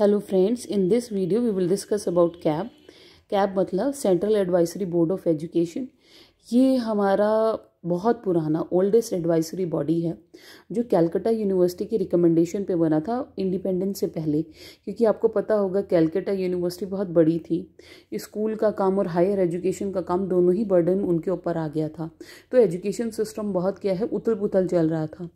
Hello friends in this video we will discuss about CABE CABE मतलब central advisory board of education ये हमारा बहुत पुराना oldest advisory body है जो कैलकाटा यूनिवर्सिटी की रिकमेंडेशन पे बना था इंडिपेंडेंस से पहले क्योंकि आपको पता होगा कैलकाटा यूनिवर्सिटी बहुत बड़ी थी स्कूल का काम और हायर एजुकेशन का काम दोनों ही बर्डन उनके ऊपर आ गया था तो एजुकेशन सिस्टम बहुत क्या है उतल पुथल चल रहा था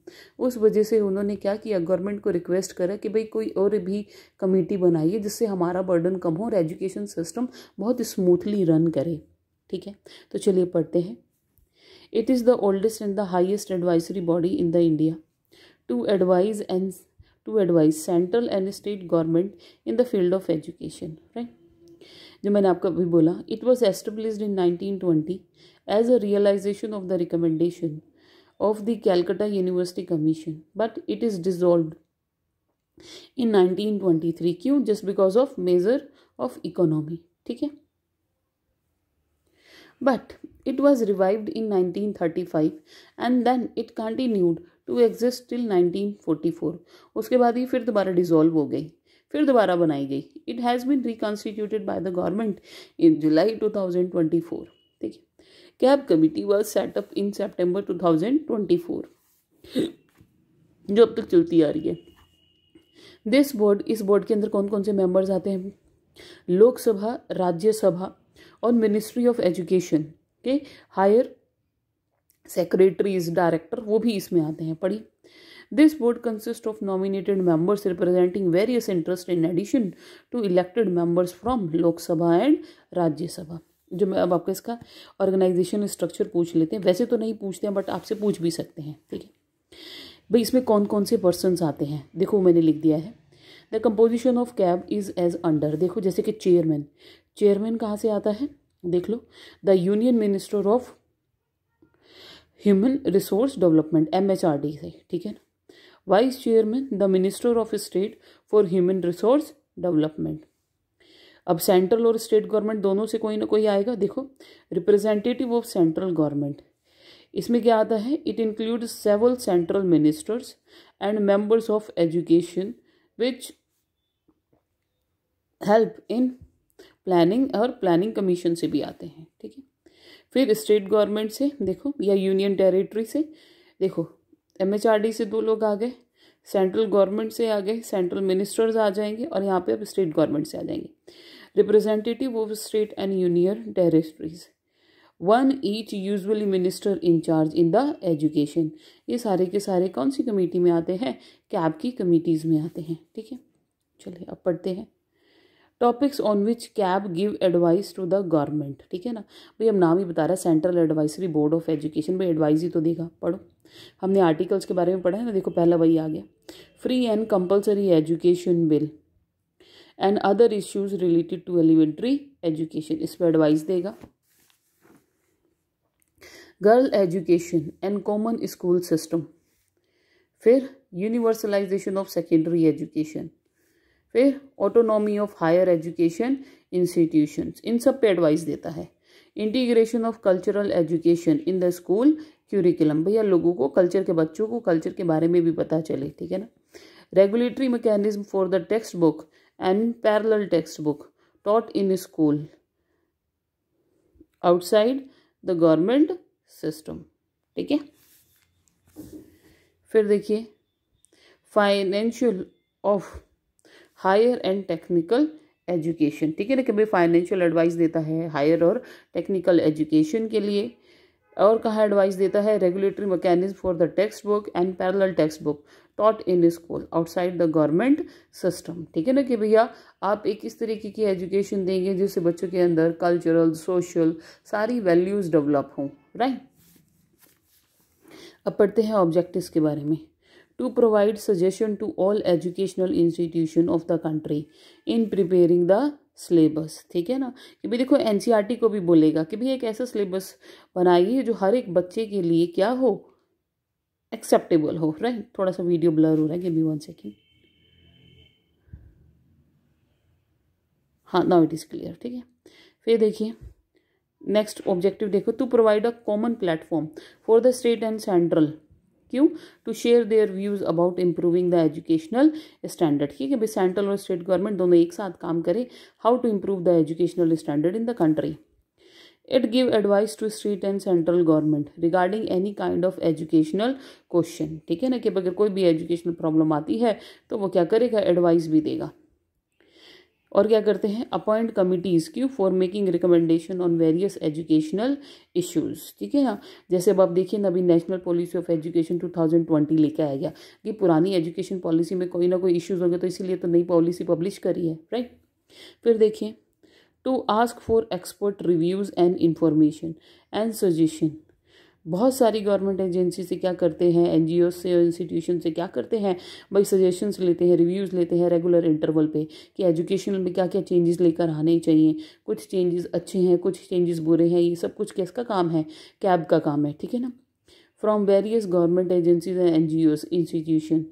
उस वजह से उन्होंने क्या किया गवर्नमेंट को रिक्वेस्ट करा कि भाई कोई और भी कमेटी बनाइए जिससे हमारा बर्डन कम हो और एजुकेशन सिस्टम बहुत स्मूथली रन करे ठीक है तो चलिए पढ़ते हैं it is the oldest and the highest advisory body in the India to advise and to advise central and state government in the field of education right जो मैंने आपको अभी बोला it was establish in nineteen twenty as a realization of the recommendation of the Calcutta university commission but it is dissolve in nineteen twenty three क्यों just because of major of economy ठीक है but it was revived in 1935 and then it continued to exist till 1944 उसके बाद ये फिर दोबारा dissolve हो गई फिर दोबारा बनाई गई it has been reconstituted by the government in July 2024 ठीक है CABE setup in set to in twenty 2024 जो अब तक चलती आ रही है दिस बोर्ड इस बोर्ड के अंदर कौन कौन से मेंबर्स आते हैं लोकसभा राज्यसभा और मिनिस्ट्री ऑफ एजुकेशन के हायर सेक्रेटरीज डायरेक्टर वो भी इसमें आते हैं पढ़ी this board consist of nominated members representing various interest in addition to elected members from Lok Sabha and Rajya Sabha जो मैं अब आपको इसका ऑर्गेनाइजेशन स्ट्रक्चर पूछ लेते हैं वैसे तो नहीं पूछते हैं बट आपसे पूछ भी सकते हैं ठीक है भाई इसमें कौन कौन से पर्सनस आते हैं देखो मैंने लिख दिया है the composition of CABE is as under देखो जैसे कि चेयरमैन चेयरमैन कहाँ से आता है देख लो the union minister of human resource development M H R D से ठीक है ना vice chairman the minister of state for human resource development अब सेंट्रल और स्टेट गवर्नमेंट दोनों से कोई ना कोई आएगा देखो रिप्रेजेंटेटिव ऑफ सेंट्रल गवर्नमेंट इसमें क्या आता है it include several central ministers and members of education which help in planning और प्लानिंग कमीशन से भी आते हैं ठीक है फिर स्टेट गवर्नमेंट से देखो या यूनियन टेरिटरी से देखो एमएचआरडी से दो लोग आ गए सेंट्रल गवर्नमेंट से आ गए सेंट्रल मिनिस्टर्स आ जाएंगे और यहाँ पे अब स्टेट गवर्नमेंट से आ जाएंगे representative of state and union territories one each usually minister in charge in the education ये सारे के सारे कौन सी कमेटी में आते हैं कैब की कमेटीज़ में आते हैं ठीक है चलिए अब पढ़ते हैं topics on which CABE give advice to the government ठीक है ना भाई हम नाम ही बता रहा है central advisory board of education भाई एडवाइस ही तो देगा पढ़ो हमने आर्टिकल्स के बारे में पढ़ा है ना देखो पहला वही आ गया free and compulsory education bill and other issues related to elementary education इस पर एडवाइस देगा girl education and common school system फिर यूनिवर्सलाइजेशन ऑफ सेकेंडरी एजुकेशन फिर autonomy of higher education institution इन सब पे एडवाइस देता है integration of cultural education in the school curriculum भैया लोगों को कल्चर के बच्चों को कल्चर के बारे में भी पता चले ठीक है ना regulatory mechanism for the text book and parallel text book taught in school outside the government system ठीक है फिर देखिए financial of higher and technical education ठीक है ना कभी फाइनेंशियल एडवाइस देता है हायर और टेक्निकल एजुकेशन के लिए और कहा एडवाइस देता है regulatory mechanism for the text book and parallel text book taught in school outside the government system ठीक है ना कि भैया आप एक इस तरीके की एजुकेशन देंगे जिससे बच्चों के अंदर कल्चरल सोशल सारी वैल्यूज़ डेवलप हों राइट अब पढ़ते हैं ऑब्जेक्टिव्स के बारे में to provide suggestion to all educational institution of the country in preparing the syllabus ठीक है ना कि भाई देखो एनसीईआरटी e को भी बोलेगा कि भाई एक ऐसा सिलेबस बनाइए जो हर एक बच्चे के लिए क्या हो एक्सेप्टेबल हो राइट थोड़ा सा वीडियो ब्लर हो रहा है कि भी वन सेकेंड हाँ नाउ इट इज़ क्लियर ठीक है फिर देखिए नेक्स्ट ऑब्जेक्टिव देखो to provide a common platform for the state and central क्यों to share their views about improving the educational standard ठीक है भाई सेंट्रल और स्टेट गवर्नमेंट दोनों एक साथ काम करें how to improve the educational standard in the country it give advice to state and central government regarding any kind of educational question ठीक है ना कि अगर कोई भी एजुकेशनल प्रॉब्लम आती है तो वो क्या करेगा एडवाइस भी देगा और क्या करते हैं अपॉइंट कमिटीज़ क्यू for making recommendation on various educational issues ठीक है ना जैसे अब आप देखिए ना अभी नेशनल पॉलिसी ऑफ एजुकेशन 2020 लेके आया गया कि पुरानी एजुकेशन पॉलिसी में कोई ना कोई इश्यूज़ होंगे तो इसीलिए तो नई पॉलिसी पब्लिश करी है राइट फिर देखिए to ask for expert reviews and information and suggestion बहुत सारी गवर्नमेंट एजेंसी से क्या करते हैं एन से और इंस्टीट्यूशन से क्या करते हैं भाई सजेशंस लेते हैं रिव्यूज़ लेते हैं रेगुलर इंटरवल पे कि एजुकेशन में क्या क्या चेंजेस लेकर आने चाहिए कुछ चेंजेस अच्छे हैं कुछ चेंजेस बुरे हैं ये सब कुछ किसका काम है कैब का काम है ठीक है ना from various government agencies and N G Os institution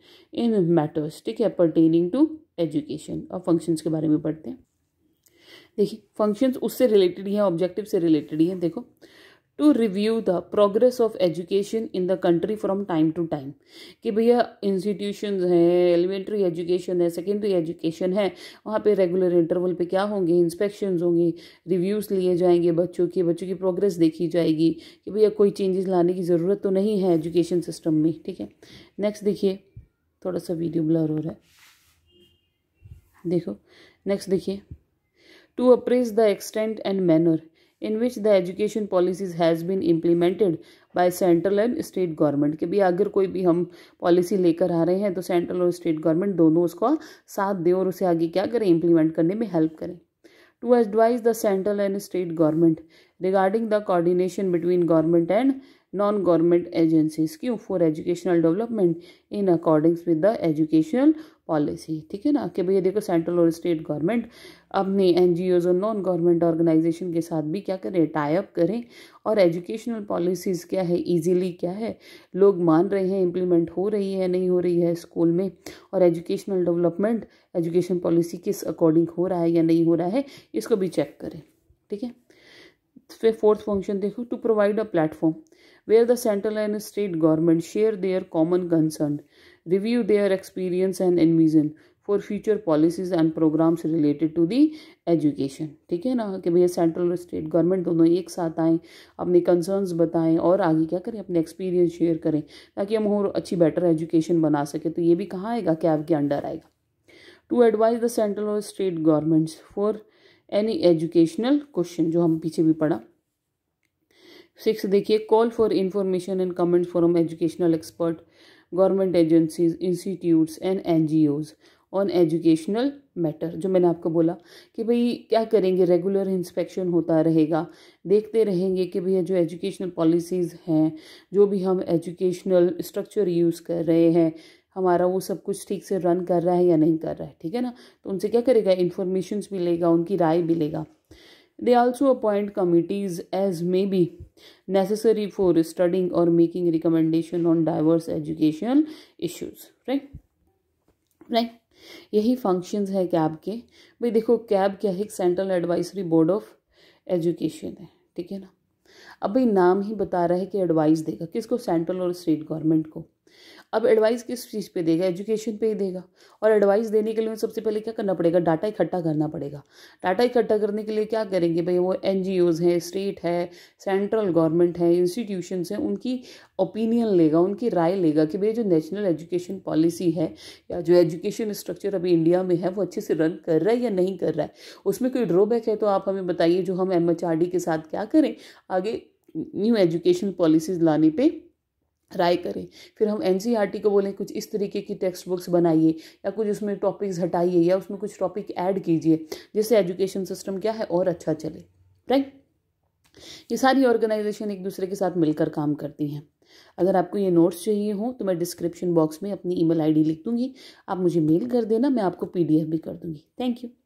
in matters ठीक है परटेनिंग टू एजुकेशन और फंक्शंस के बारे में पढ़ते हैं देखिए फंक्शंस उससे रिलेटेड ही हैं ऑब्जेक्टिव से रिलेटेड ही हैं देखो to review the progress of education in the country from time to time कि भैया इंस्टीट्यूशन हैं एलिमेंट्री एजुकेशन है सेकेंडरी एजुकेशन है वहाँ पे रेगुलर इंटरवल पे क्या होंगे इंस्पेक्शन होंगे रिव्यूज़ लिए जाएंगे बच्चों के बच्चों की प्रोग्रेस देखी जाएगी कि भैया कोई चेंजेस लाने की ज़रूरत तो नहीं है एजुकेशन सिस्टम में ठीक है नेक्स्ट देखिए थोड़ा सा वीडियो ब्लर हो रहा है देखो नेक्स्ट देखिए to appraise the extent and manner in which the education policies has been implemented by central and state government के भी अगर कोई भी हम पॉलिसी लेकर आ रहे हैं तो सेंट्रल और स्टेट गवर्नमेंट दोनों उसको साथ दें और उसे आगे क्या करें इम्प्लीमेंट करने में हेल्प करें to advise the central and state government regarding the coordination between government and non government agencies क्यों for educational development in accordings with the educational policy ठीक है ना कि भैया देखो सेंट्रल और स्टेट गवर्नमेंट अपने एन और नॉन गवर्नमेंट ऑर्गेनाइजेशन के साथ भी क्या करें टाइप करें और एजुकेशनल पॉलिसीज़ क्या है इजीली क्या है लोग मान रहे हैं इम्प्लीमेंट हो रही है नहीं हो रही है स्कूल में और एजुकेशनल डेवलपमेंट एजुकेशन पॉलिसी किस अकॉर्डिंग हो रहा है या नहीं हो रहा है इसको भी चेक करें ठीक है फिर फोर्थ फंक्शन देखो to provide a platform where the central and state government share their common concern, review their experience and envision for future policies and programs related to the education ठीक है ना कि भैया सेंट्रल और state government दोनों एक साथ आएँ अपने कंसर्न्स बताएं और आगे क्या करें अपने एक्सपीरियंस शेयर करें ताकि हम और अच्छी बेटर एजुकेशन बना सके तो ये भी कहाँ आएगा कैब आपके अंडर आएगा टू एडवाइज द सेंट्रल और state governments for any educational question जो हम पीछे भी पढ़ा सिक्स देखिए call for information and comment from educational expert government agencies institutes and N G Os on educational matter जो मैंने आपको बोला कि भाई क्या करेंगे रेगुलर इंस्पेक्शन होता रहेगा देखते रहेंगे कि भैया जो एजुकेशनल पॉलिसीज़ हैं जो भी हम एजुकेशनल स्ट्रक्चर यूज़ कर रहे हैं हमारा वो सब कुछ ठीक से रन कर रहा है या नहीं कर रहा है ठीक है ना तो उनसे क्या करेगा इन्फॉर्मेशन भी लेगा उनकी राय भी लेगा They also appoint committees as may be necessary for studying or making recommendation on diverse educational issues. Right? Right? यही फंक्शंस है कैब के भाई देखो कैब क्या है एक central advisory board of education है ठीक है ना अब भाई नाम ही बता रहा है कि एडवाइस देगा किसको सेंट्रल और स्टेट गवर्नमेंट को अब एडवाइस किस चीज़ पे देगा एजुकेशन पे ही देगा और एडवाइस देने के लिए सबसे पहले क्या करना पड़ेगा डाटा इकट्ठा करना पड़ेगा डाटा इकट्ठा करने के लिए क्या करेंगे भाई वो एन हैं स्टेट है सेंट्रल गवर्नमेंट है इंस्टीट्यूशंस हैं उनकी ओपिनियन लेगा उनकी राय लेगा कि भाई जो नेशनल एजुकेशन पॉलिसी है या जो एजुकेशन स्ट्रक्चर अभी इंडिया में है वो अच्छे से रन कर रहा है या नहीं कर रहा है उसमें कोई ड्रॉबैक है तो आप हमें बताइए जो हम एम के साथ क्या करें आगे न्यू एजुकेशन पॉलिसीज लाने पर राय करें फिर हम एन e को बोलें कुछ इस तरीके की टेक्स्ट बुक्स बनाइए या कुछ उसमें टॉपिक्स हटाइए या उसमें कुछ टॉपिक ऐड कीजिए जिससे एजुकेशन सिस्टम क्या है और अच्छा चले राइट ये सारी ऑर्गेनाइजेशन एक दूसरे के साथ मिलकर काम करती हैं अगर आपको ये नोट्स चाहिए हो तो मैं डिस्क्रिप्शन बॉक्स में अपनी ईमेल आईडी लिख दूंगी आप मुझे मेल कर देना मैं आपको पीडीएफ भी कर दूंगी थैंक यू